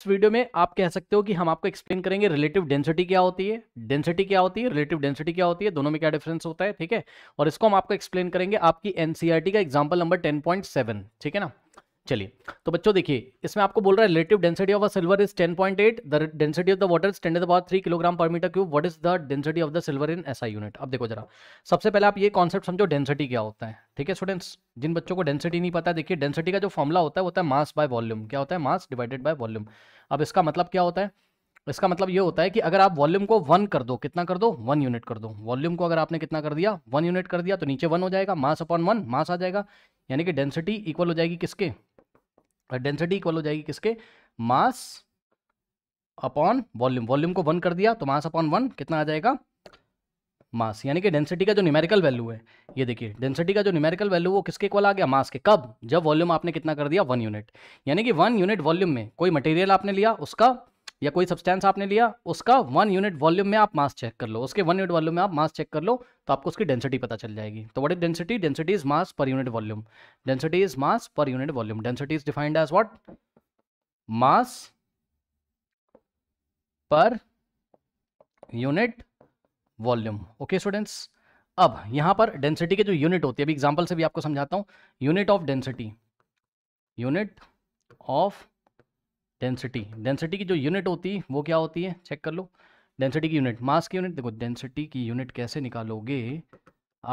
इस वीडियो में आप कह सकते हो कि हम आपको एक्सप्लेन करेंगे रिलेटिव डेंसिटी क्या होती है डेंसिटी क्या होती है रिलेटिव डेंसिटी क्या होती है दोनों में क्या डिफरेंस होता है ठीक है और इसको हम आपको एक्सप्लेन करेंगे आपकी एनसीआरटी e का एग्जाम्पल नंबर टेन ठीक है ना चलिए तो बच्चों देखिए इसमें आपको बोल रहा है relative density of a silver is 10.8 the density of the water is ten to the kilogram per metre cube what is the density of the silver in SI unit अब देखो जरा सबसे पहले आप ये कॉन्सेप्ट समझो डेंसिटी क्या होता है ठीक है स्टूडेंट्स जिन बच्चों को डेंसिटी नहीं पता देखिए डेंसिटी का जो फॉर्मला होता है वो होता है मास बाय वॉल्यूम क्या होता है मास डिवाइडेड बाय वॉल्यूम अब इसका मतलब क्या होता है इसका मतलब ये होता है कि अगर आप वॉल्यूम को वन कर दो कितना कर दो वन यूनिट कर दो वॉल्यूम को अगर आपने कितना कर दिया वन यूनिट कर दिया तो नीचे वन हो जाएगा मास अपॉन वन मास आ जाएगा यानी कि डेंसिटी इक्वल हो जाएगी किसके डेंसिटी इक्वल हो जाएगी किसके मास अपॉन वॉल्यूम वॉल्यूम को वन कर दिया तो मास अपॉन वन कितना आ जाएगा मास यानी कि डेंसिटी का जो न्यूमेरिकल वैल्यू है ये देखिए डेंसिटी का जो न्यूमेरिकल वैल्यू वो किसके इक्वल आ गया मास के कब जब वॉल्यूम आपने कितना कर दिया वन यूनिट यानी कि वन यूनिट वॉल्यूम में कोई मटेरियल आपने लिया उसका या कोई सब्सटेंस आपने लिया उसका वन यूनिट वॉल्यूम में आप मास चेक कर लो उसके वन यूनिट वॉल्यूम में आप मास चेक कर लो तो आपको उसकी डेंसिटी पता चल जाएगी तो what is density density is mass per unit volume density is mass per unit volume density is defined as what mass per unit volume okay students अब यहां पर डेंसिटी के जो यूनिट होती है अभी एग्जाम्पल से भी आपको समझाता हूं unit of density unit of density density की जो यूनिट होती है वो क्या होती है चेक कर लो डेंसिटी की यूनिट मास की यूनिट देखो डेंसिटी की यूनिट कैसे निकालोगे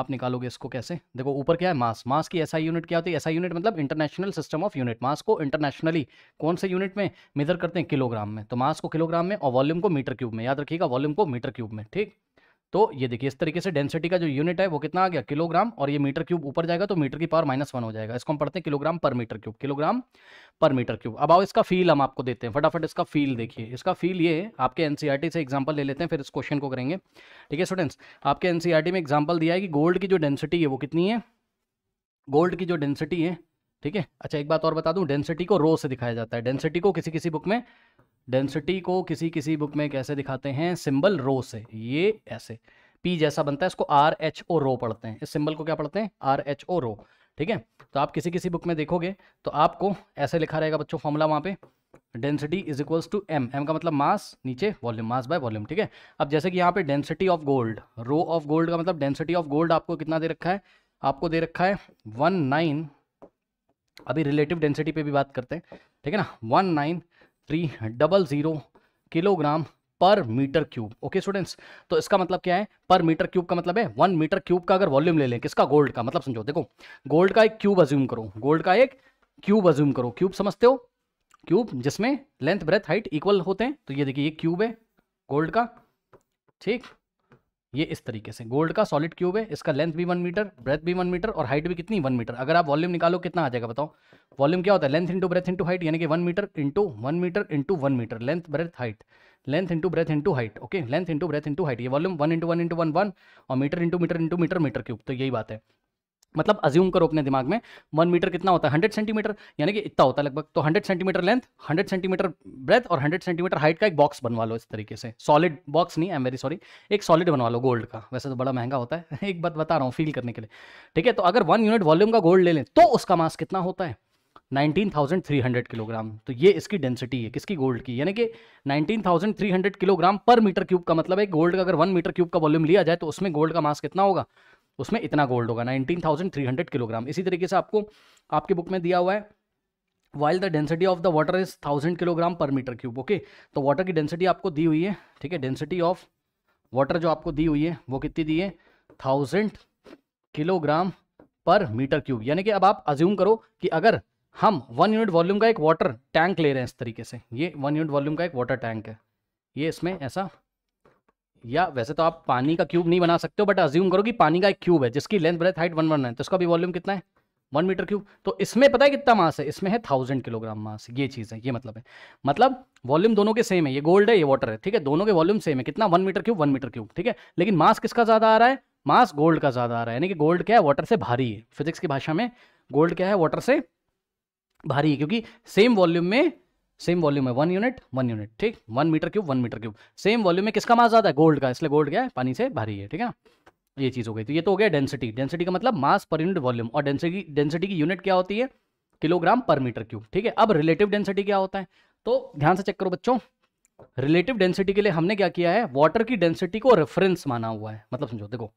आप निकालोगे इसको कैसे देखो ऊपर क्या है मास मास की ऐसा यूनिट क्या होती है ऐसा यूनिट मतलब international system of unit mass को इंटरनेशनली कौन से यूनिट में मेजर करते हैं किलोग्राम में तो मास को किलोग्राम में और वॉल्यूम को मीटर क्यूब में याद रखिएगा वॉल्यूम को मीटर क्यूब में ठीक तो ये देखिए इस तरीके से डेंसिटी का जो यूनिट है वो कितना आ गया किलोग्राम और ये मीटर क्यूब ऊपर जाएगा तो मीटर की पावर माइनस वन हो जाएगा इसको हम पढ़ते हैं kilogram per metre cube kilogram per metre cube अब आओ इसका फील हम आपको देते हैं फटाफट इसका फील देखिए इसका फील ये आपके एनसीईआरटी e से एग्जाम्पल ले लेते हैं फिर इस क्वेश्चन को करेंगे ठीक है स्टूडेंट्स आपके एनसीईआरटी e में एग्जाम्पल दिया है कि गोल्ड की जो डेंसिटी है वो कितनी है गोल्ड की जो डेंसिटी है ठीक है अच्छा एक बात और बता दूं डेंसिटी को रो से दिखाया जाता है डेंसिटी को किसी किसी बुक में डेंसिटी को किसी किसी बुक में कैसे दिखाते हैं सिंबल रो से ये ऐसे पी जैसा बनता है इसको आर एच ओ रो पढ़ते हैं इस सिंबल को क्या पढ़ते हैं आर एच ओ रो ठीक है तो आप किसी किसी बुक में देखोगे तो आपको ऐसे लिखा रहेगा बच्चों फॉर्मूला वहाँ पे density is equals to M M का मतलब मास नीचे वॉल्यूम मास बाय वॉल्यूम ठीक है अब जैसे कि यहाँ पे density of gold rho of gold का मतलब डेंसिटी ऑफ गोल्ड आपको कितना दे रखा है आपको दे रखा है वन नाइन अभी रिलेटिव डेंसिटी पे भी बात करते हैं ठीक है ना one nine three double zero kilogram per metre cube okay students तो इसका मतलब क्या है पर मीटर क्यूब का मतलब है वन मीटर क्यूब का अगर वॉल्यूम ले लें किसका गोल्ड का मतलब समझो देखो गोल्ड का एक क्यूब अज्यूम करो गोल्ड का एक क्यूब अज्यूम करो क्यूब समझते हो क्यूब जिसमें लेंथ ब्रेथ हाइट इक्वल होते हैं तो ये देखिए ये क्यूब है गोल्ड का ठीक ये इस तरीके से गोल्ड का सॉलिड क्यूब है इसका लेंथ भी वन मीटर ब्रेथ भी वन मीटर और हाइट भी कितनी वन मीटर अगर आप वॉल्यूम निकालो कितना आ जाएगा बताओ वॉल्यूम क्या होता है length into breadth into height यानी कि one metre into one metre into one metre length breadth height length into breadth into height okay length into breadth into height ये volume one into one into one one और metre into metre into metre metre cube तो यही बात है मतलब assume करो अपने दिमाग में वन मीटर कितना होता है हंड्रेड सेंटीमीटर यानी कि इतना होता है लगभग तो hundred centimetre length hundred centimetre breadth और हंड्रेड सेंटीमीटर हाइट का एक बॉक्स बनवा लो इस तरीके से सॉलिड बॉक्स नहीं आई एम वेरी सॉरी एक सॉलिड बनवा लो गोल्ड का वैसे तो बड़ा महंगा होता है एक बात बता रहा हूँ फील करने के लिए ठीक है तो अगर वन यूनिट वॉल्यूम का गोल्ड ले लें तो उसका मास कितना होता है 19,300 किलोग्राम तो ये इसकी डेंसिटी है किसकी गोल्ड की यानी कि 19,300 किलोग्राम पर मीटर क्यूब का मतलब है गोल्ड का अगर वन मीटर क्यूब का वॉल्यूम लिया जाए तो उसमें गोल्ड का मास कितना होगा उसमें इतना गोल्ड होगा nineteen thousand three hundred kilogram इसी तरीके से आपको आपके बुक में दिया हुआ है while the density of the water is thousand kilogram per metre cube okay तो वाटर की डेंसिटी आपको दी हुई है ठीक है डेंसिटी ऑफ वाटर जो आपको दी हुई है वो कितनी दी है thousand kilogram per metre cube यानी कि अब आप अज्यूम करो कि अगर हम वन यूनिट वॉल्यूम का एक वाटर टैंक ले रहे हैं इस तरीके से ये वन यूनिट वॉल्यूम का एक वाटर टैंक है ये इसमें ऐसा या वैसे तो आप पानी का क्यूब नहीं बना सकते हो बट अज्यूम करो कि पानी का एक क्यूब है जिसकी length breadth height one one है तो उसका भी वॉल्यूम कितना है वन मीटर क्यूब तो इसमें पता है कितना मास है इसमें है थाउजेंड किलोग्राम मास ये चीज़ है ये मतलब है मतलब वॉल्यूम दोनों के सेम है ये गोल्ड है ये वाटर है ठीक है दोनों के वॉल्यूम सेम है कितना one metre cube one metre cube ठीक है लेकिन मास किसका ज़्यादा आ रहा है मास गोल्ड का ज़्यादा आ रहा है यानी कि गोल्ड क्या है वाटर से भारी है फिजिक्स की भाषा में गोल्ड क्या है वाटर से भारी है क्योंकि सेम वॉल्यूम में सेम वॉल्यूम है वन यूनिट वन यूनिट ठीक one metre cube one metre cube same volume में किसका मास ज़्यादा है गोल्ड का इसलिए गोल्ड क्या है पानी से भारी है ठीक है ना ये चीज़ हो गई तो ये तो हो गया डेंसिटी डेंसिटी का मतलब मास पर यूनिट वॉल्यूम और डेंसिटी डेंसिटी की यूनिट क्या होती है किलोग्राम पर मीटर क्यूब ठीक है अब रिलेटिव डेंसिटी क्या होता है तो ध्यान से चेक करो बच्चों रिलेटिव डेंसिटी के लिए हमने क्या किया है वाटर की डेंसिटी को रेफरेंस माना हुआ है मतलब समझो देखो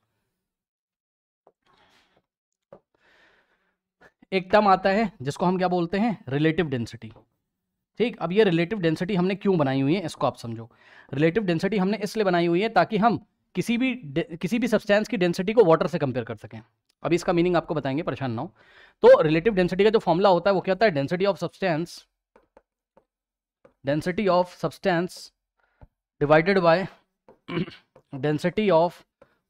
एक टर्म आता है जिसको हम क्या बोलते हैं रिलेटिव डेंसिटी ठीक अब ये रिलेटिव डेंसिटी हमने क्यों बनाई हुई है इसको आप समझो रिलेटिव डेंसिटी हमने इसलिए बनाई हुई है ताकि हम किसी भी किसी भी सब्सटेंस की डेंसिटी को वाटर से कंपेयर कर सकें अब इसका मीनिंग आपको बताएंगे परेशान ना हो तो रिलेटिव डेंसिटी का जो फॉर्मूला होता है वो क्या होता है density of substance density of substance divided by density of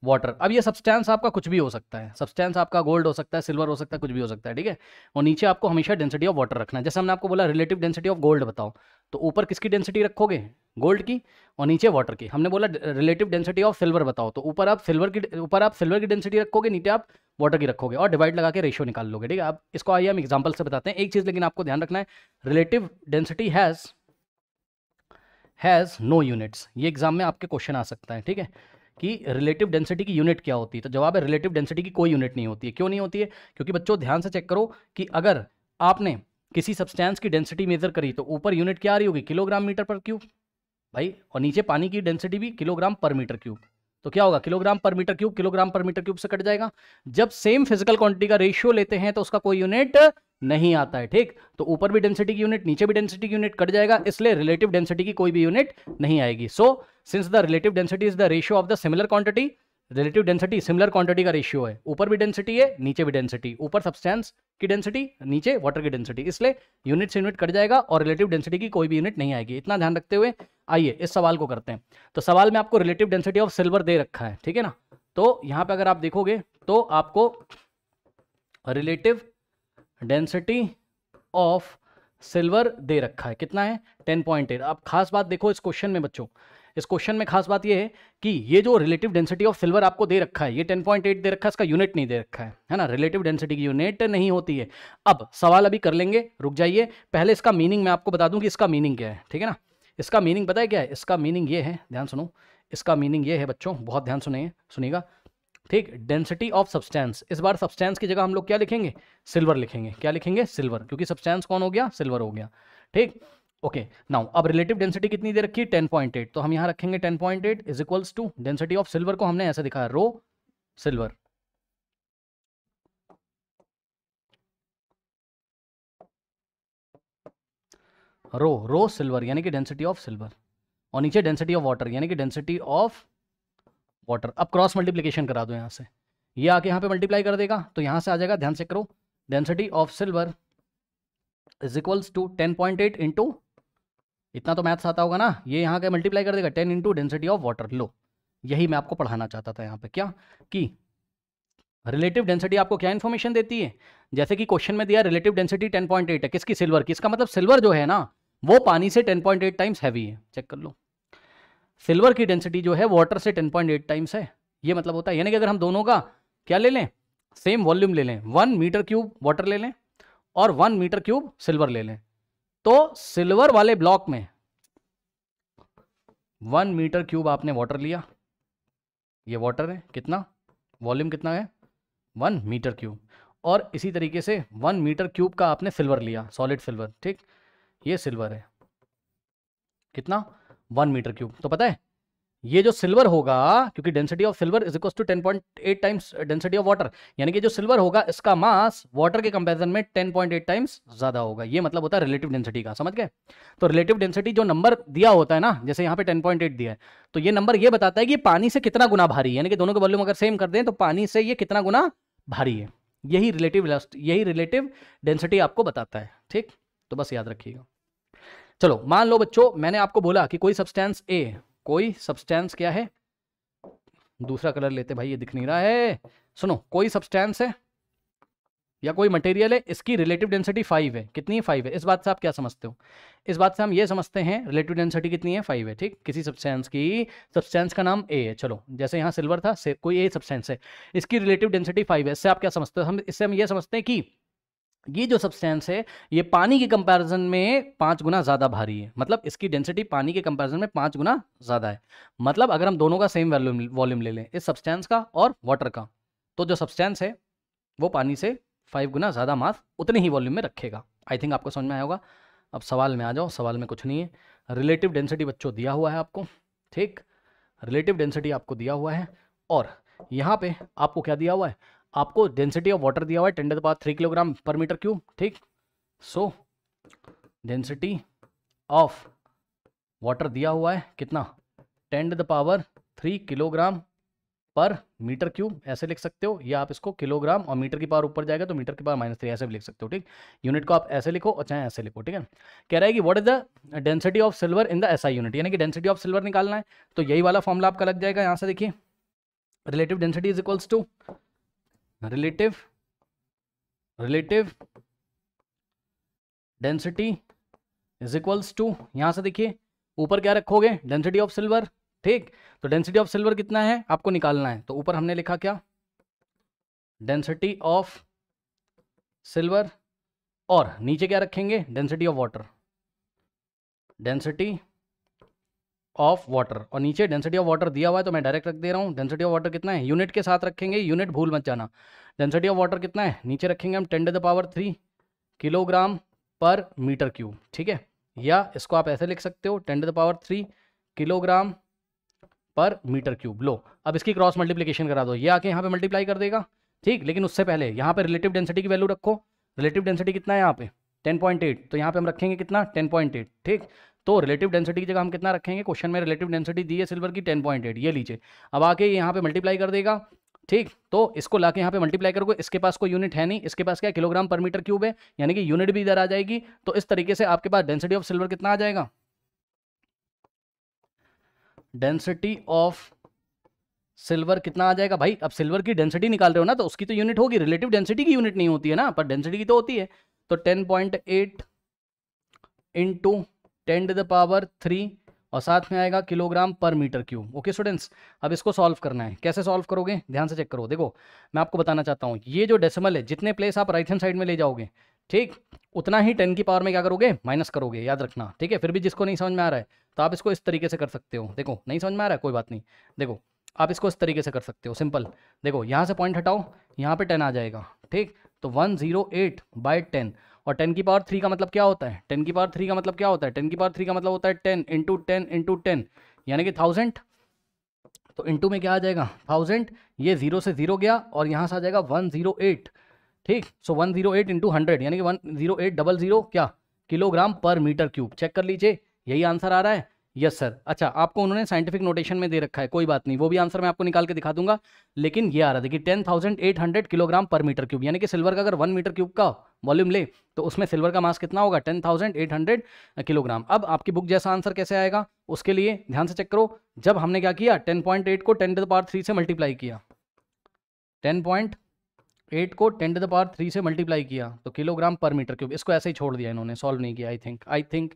water अब ये सब्सटेंस आपका कुछ भी हो सकता है सब्सटेंस आपका गोल्ड हो सकता है सिल्वर हो सकता है कुछ भी हो सकता है ठीक है और नीचे आपको हमेशा डेंसिटी ऑफ वाटर रखना है जैसे हमने आपको बोला रिलेटिव डेंसिटी ऑफ गोल्ड बताओ तो ऊपर किसकी डेंसिटी रखोगे गोल्ड की और नीचे वाटर की हमने बोला रिलेटिव डेंसिटी ऑफ सिल्वर बताओ तो ऊपर आप सिल्वर की ऊपर आप सिल्वर की डेंसिटी रखोगे नीचे आप वाटर की रखोगे और डिवाइड लगा के रेशियो निकाल लोगे ठीक है आप इसको आइए हम एग्जाम्पल से बताते हैं एक चीज़ लेकिन आपको ध्यान रखना है relative density has has no units ये एग्जाम में आपके क्वेश्चन आ सकता है ठीक है कि रिलेटिव डेंसिटी की यूनिट क्या होती है तो जवाब है रिलेटिव डेंसिटी की कोई यूनिट नहीं होती है क्यों नहीं होती है क्योंकि बच्चों ध्यान से चेक करो कि अगर आपने किसी सब्सटेंस की डेंसिटी मेजर करी तो ऊपर यूनिट क्या आ रही होगी किलोग्राम मीटर पर क्यूब भाई और नीचे पानी की डेंसिटी भी किलोग्राम पर मीटर क्यूब तो क्या होगा kilogram per metre cube kilogram per metre cube से कट जाएगा जब सेम फिजिकल क्वांटिटी का रेशियो लेते हैं तो उसका कोई यूनिट नहीं आता है ठीक तो ऊपर भी डेंसिटी की यूनिट नीचे भी डेंसिटी की यूनिट कट जाएगा इसलिए रिलेटिव डेंसिटी की कोई भी यूनिट नहीं आएगी so since the relative density is the ratio of the similar quantity relative density similar quantity का रेशियो है ऊपर भी डेंसिटी है नीचे भी डेंसिटी ऊपर सब्सटेंस की डेंसिटी नीचे वाटर की डेंसिटी इसलिए यूनिट से यूनिट कट जाएगा और रिलेटिव डेंसिटी की कोई भी यूनिट नहीं आएगी इतना ध्यान रखते हुए आइए इस सवाल को करते हैं तो सवाल में आपको रिलेटिव डेंसिटी ऑफ सिल्वर दे रखा है ठीक है ना तो यहाँ पर अगर आप देखोगे तो आपको रिलेटिव डेंसिटी ऑफ सिल्वर दे रखा है कितना है टेन पॉइंट एट अब खास बात देखो इस क्वेश्चन में बच्चों इस क्वेश्चन में खास बात यह है कि ये जो रिलेटिव डेंसिटी ऑफ सिल्वर आपको दे रखा है ये 10.8 दे रखा है इसका यूनिट नहीं दे रखा है है ना रिलेटिव डेंसिटी की यूनिट नहीं होती है अब सवाल अभी कर लेंगे रुक जाइए पहले इसका मीनिंग मैं आपको बता दूँ कि इसका मीनिंग क्या है ठीक है ना इसका मीनिंग पता है क्या है इसका मीनिंग ये है ध्यान सुनो इसका मीनिंग ये है बच्चों बहुत ध्यान सुनिए सुनिएगा ठीक डेंसिटी ऑफ सब्सटेंस इस बार सब्सटेंस की जगह हम लोग क्या लिखेंगे सिल्वर लिखेंगे क्या लिखेंगे सिल्वर क्योंकि सब्सटेंस कौन हो गया सिल्वर हो गया ठीक ओके नाउ अब रिलेटिव डेंसिटी कितनी दे रखी है टेन पॉइंट एट तो हम यहां रखेंगे ten point eight is equals to density of silver को हमने ऐसे दिखाया रो सिल्वर रो रो सिल्वर यानी कि डेंसिटी ऑफ सिल्वर और नीचे डेंसिटी ऑफ वाटर यानी कि डेंसिटी ऑफ वाटर अब क्रॉस मल्टीप्लीकेशन करा दो यहाँ से ये आके यहाँ पे मल्टीप्लाई कर देगा तो यहाँ से आ जाएगा ध्यान से करो density of silver is equals to ten point eight into इतना तो मैथ्स आता होगा ना ये यहाँ का मल्टीप्लाई कर देगा ten into density of water लो यही मैं आपको पढ़ाना चाहता था यहाँ पे क्या कि रिलेटिव डेंसिटी आपको क्या इन्फॉर्मेशन देती है जैसे कि क्वेश्चन में दिया रिलेटिव डेंसिटी 10.8 है किसकी सिल्वर की इसका मतलब सिल्वर जो है ना वो पानी से 10.8 टाइम्स हैवी है चेक कर लो सिल्वर की डेंसिटी जो है वाटर से 10.8 टाइम्स है ये मतलब होता है यानी कि अगर हम दोनों का क्या ले लें सेम वॉल्यूम ले लें वन मीटर क्यूब वाटर ले लें और वन मीटर क्यूब सिल्वर ले लें तो सिल्वर वाले ब्लॉक में वन मीटर क्यूब आपने वाटर लिया ये वाटर है कितना वॉल्यूम कितना है वन मीटर क्यूब और इसी तरीके से वन मीटर क्यूब का आपने सिल्वर लिया सॉलिड सिल्वर ठीक ये सिल्वर है कितना वन मीटर क्यूब तो पता है ये जो सिल्वर होगा क्योंकि density of silver is equal to ten point eight times density of water यानी कि जो सिल्वर होगा इसका मास वाटर के कंपैरिजन में टेन पॉइंट एट टाइम्स ज्यादा होगा ये मतलब होता है रिलेटिव डेंसिटी का समझ गए तो रिलेटिव डेंसिटी जो नंबर दिया होता है ना जैसे यहाँ पे टेन पॉइंट एट दिया है तो ये नंबर ये बताता है कि पानी से कितना गुना भारी है यानी कि दोनों के वॉल्यूम अगर सेम कर दें तो पानी से ये कितना गुना भारी है यही रिलेटिव यही रिलेटिव डेंसिटी आपको बताता है ठीक तो बस याद रखिएगा चलो मान लो बच्चों मैंने आपको बोला कि कोई सब्सटेंस ए कोई सब्सटेंस क्या है दूसरा कलर लेते भाई ये दिख नहीं रहा है सुनो कोई सब्सटेंस है या कोई मटेरियल है इसकी रिलेटिव डेंसिटी फाइव है कितनी है फाइव है इस बात से आप क्या समझते हो इस बात से हम ये समझते हैं रिलेटिव डेंसिटी कितनी है फाइव है ठीक किसी सब्सटेंस की सब्सटेंस का नाम ए है चलो जैसे यहाँ सिल्वर था कोई ए सब्सटेंस है इसकी रिलेटिव डेंसिटी फाइव है इससे आप क्या समझते हो हम इससे हम ये समझते हैं कि ये जो सब्सटेंस है ये पानी के कंपैरिजन में पांच गुना ज़्यादा भारी है मतलब इसकी डेंसिटी पानी के कंपैरिजन में पांच गुना ज़्यादा है मतलब अगर हम दोनों का सेम वॉल्यूम वॉल्यूम ले लें इस सब्सटेंस का और वाटर का तो जो सब्सटेंस है वो पानी से फाइव गुना ज़्यादा मास उतने ही वॉल्यूम में रखेगा आई थिंक आपको समझ में आया होगा अब सवाल में आ जाओ सवाल में कुछ नहीं है रिलेटिव डेंसिटी बच्चों दिया हुआ है आपको ठीक रिलेटिव डेंसिटी आपको दिया हुआ है और यहाँ पे आपको क्या दिया हुआ है आपको डेंसिटी ऑफ वाटर दिया हुआ है ten to power three kilogram per metre cube ठीक सो डेंसिटी ऑफ वाटर दिया हुआ है कितना ten to the power three kilogram per metre cube ऐसे लिख सकते हो या आप इसको किलोग्राम और मीटर की पावर ऊपर जाएगा तो मीटर की पावर माइनस थ्री ऐसे भी लिख सकते हो ठीक यूनिट को आप ऐसे लिखो और चाहे ऐसे लिखो ठीक है कह रहा है कि what is the density of silver in the SI unit यानी कि डेंसिटी ऑफ सिल्वर निकालना है तो यही वाला फॉर्मला आपका लग जाएगा यहाँ से देखिए relative density is equals to relative relative density is equals to यहां से देखिए ऊपर क्या रखोगे डेंसिटी ऑफ सिल्वर ठीक तो डेंसिटी ऑफ सिल्वर कितना है आपको निकालना है तो ऊपर हमने लिखा क्या डेंसिटी ऑफ सिल्वर और नीचे क्या रखेंगे density of water density of water और नीचे डेंसिटी ऑफ वाटर दिया हुआ है तो मैं डायरेक्ट रख दे रहा हूँ डेंसिटी ऑफ वाटर कितना है यूनिट के साथ रखेंगे यूनिट भूल मत जाना डेंसिटी ऑफ वाटर कितना है नीचे रखेंगे हम ten to the power three kilogram per metre cube ठीक है या इसको आप ऐसे लिख सकते हो ten to the power three kilogram per metre cube लो अब इसकी क्रॉस मल्टीप्लीकेशन करा दो ये आके यहाँ पे मल्टीप्लाई कर देगा ठीक लेकिन उससे पहले यहाँ पे रिलेटिव डेंसिटी की वैल्यू रखो रिलेटिव डेंसिटी कितना है यहाँ पे 10.8 तो यहाँ पे हम रखेंगे कितना 10.8 ठीक तो रिलेटिव डेंसिटी की जगह हम कितना रखेंगे क्वेश्चन में रिलेटिव डेंसिटी दी है सिल्वर की टेन पॉइंट एट ये लीजिए अब आके यहाँ पे मल्टीप्लाई कर देगा ठीक तो इसको लाके यहाँ पे मल्टीप्लाई करोगे इसके पास कोई यूनिट है नहीं इसके पास क्या किलोग्राम पर मीटर क्यूब है यानी कि यूनिट भी इधर आ जाएगी तो इस तरीके से आपके पास डेंसिटी ऑफ सिल्वर कितना आ जाएगा डेंसिटी ऑफ सिल्वर कितना आ जाएगा भाई अब सिल्वर की डेंसिटी निकाल रहे हो ना तो उसकी तो यूनिट होगी रिलेटिव डेंसिटी की यूनिट नहीं होती है ना पर डेंसिटी की तो होती है तो ten point eight into ten to the power three और साथ में आएगा kilogram per metre cube okay students अब इसको सॉल्व करना है कैसे सॉल्व करोगे ध्यान से चेक करो देखो मैं आपको बताना चाहता हूँ ये जो डेसिमल है जितने प्लेस आप राइट हैंड साइड में ले जाओगे ठीक उतना ही टेन की पावर में क्या करोगे माइनस करोगे याद रखना ठीक है फिर भी जिसको नहीं समझ में आ रहा है तो आप इसको इस तरीके से कर सकते हो देखो नहीं समझ में आ रहा है कोई बात नहीं देखो आप इसको इस तरीके से कर सकते हो सिंपल देखो यहाँ से पॉइंट हटाओ यहाँ पर टेन आ जाएगा ठीक तो one zero eight by ten और टेन की पावर थ्री का मतलब क्या होता है टेन की पावर थ्री का मतलब क्या होता है टेन की पावर थ्री का मतलब होता है ten into ten into ten यानी कि थाउजेंड तो इंटू में क्या आ जाएगा थाउजेंड ये जीरो से जीरो गया और यहाँ से आ जाएगा वन जीरो एट ठीक so one zero eight into hundred यानी कि one zero eight double zero क्या kilogram per metre cube check कर लीजिए यही आंसर आ रहा है यस सर अच्छा आपको उन्होंने साइंटिफिक नोटेशन में दे रखा है कोई बात नहीं वो भी आंसर मैं आपको निकाल के दिखा दूंगा लेकिन ये आ रहा देखिए ten thousand eight hundred kilogram per metre cube यानी कि सिल्वर का अगर वन मीटर क्यूब का वॉल्यूम ले तो उसमें सिल्वर का मास कितना होगा ten thousand eight hundred kilogram अब आपकी बुक जैसा आंसर कैसे आएगा उसके लिए ध्यान से चेक करो जब हमने क्या किया टेन पॉइंट एट को ten to the power three से मल्टीप्लाई किया टेन पॉइंट एट को ten to the power three से मल्टीप्लाई किया तो किलोग्राम पर मीटर क्यूब इसको ऐसे ही छोड़ दिया इन्होंने सॉल्व नहीं किया आई थिंक आई थिंक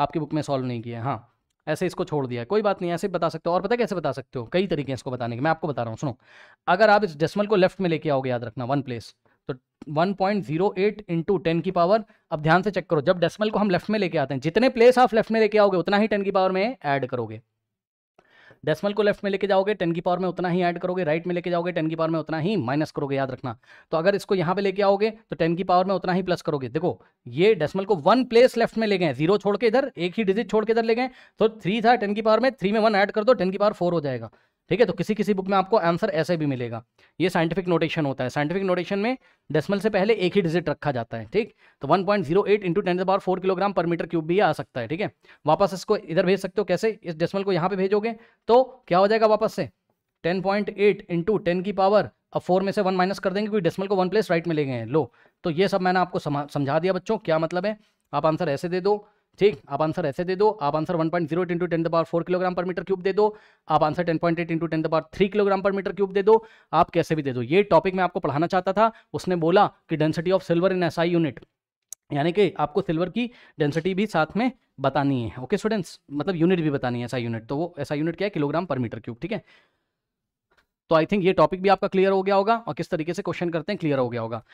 आपकी बुक में सॉल्व नहीं किया हाँ ऐसे इसको छोड़ दिया कोई बात नहीं ऐसे बता सकते हो और पता कैसे बता सकते हो कई तरीके हैं इसको बताने के मैं आपको बता रहा हूँ सुनो अगर आप इस डेसिमल को लेफ्ट में लेके आओगे याद रखना वन प्लेस तो 1.08 point zero eight into ten की पावर अब ध्यान से चेक करो जब डेसिमल को हम लेफ्ट में लेके आते हैं जितने प्लेस आप लेफ्ट में लेके आओगे उतना ही टेन की पावर में ऐड करोगे डेसिमल को लेफ्ट में लेके जाओगे टेन की पावर में उतना ही ऐड करोगे राइट में लेके जाओगे टेन की पावर में उतना ही माइनस करोगे याद रखना तो अगर इसको यहाँ पे लेके आओगे तो टेन की पावर में उतना ही प्लस करोगे देखो ये डेसिमल को वन प्लेस लेफ्ट में ले गए जीरो छोड़ के इधर एक ही डिजिट छोड़ के इधर ले गए तो थ्री था टेन की पावर में थ्री में वन ऐड कर दो टेन की पावर फोर हो जाएगा ठीक है तो किसी किसी बुक में आपको आंसर ऐसे भी मिलेगा ये साइंटिफिक नोटेशन होता है साइंटिफिक नोटेशन में डेसिमल से पहले एक ही डिजिट रखा जाता है ठीक तो 1.08 point zero eight into ten power four kilogram per metre cube भी आ सकता है ठीक है वापस इसको इधर भेज सकते हो कैसे इस डेसिमल को यहाँ पे भेजोगे तो क्या हो जाएगा वापस से ten point eight into ten की पावर अब फोर में से वन माइनस कर देंगे क्योंकि डेसिमल को वन प्लेस राइट में ले गए हैं लो तो ये सब मैंने आपको समझा दिया बच्चों क्या मतलब है आप आंसर ऐसे दे दो ठीक आप आंसर ऐसे दे दो आप answer 1.0 point zero into ten दबार four kilogram per metre cube दे दो आप answer 10.8 point eight into ten दबार three kilogram per metre cube दे दो आप कैसे भी दे दो ये टॉपिक मैं आपको पढ़ाना चाहता था उसने बोला कि density of silver in SI unit यानी कि आपको सिल्वर की डेंसिटी भी साथ में बतानी है ओके स्टूडेंट्स मतलब यूनिट भी बतानी है ऐसा यूनिट तो वो ऐसा यूनिट क्या है किलोग्राम पर मीटर क्यूब ठीक है तो आई थिंक ये टॉपिक भी आपका क्लियर हो गया होगा और किस तरीके से क्वेश्चन करते हैं क्लियर हो गया होगा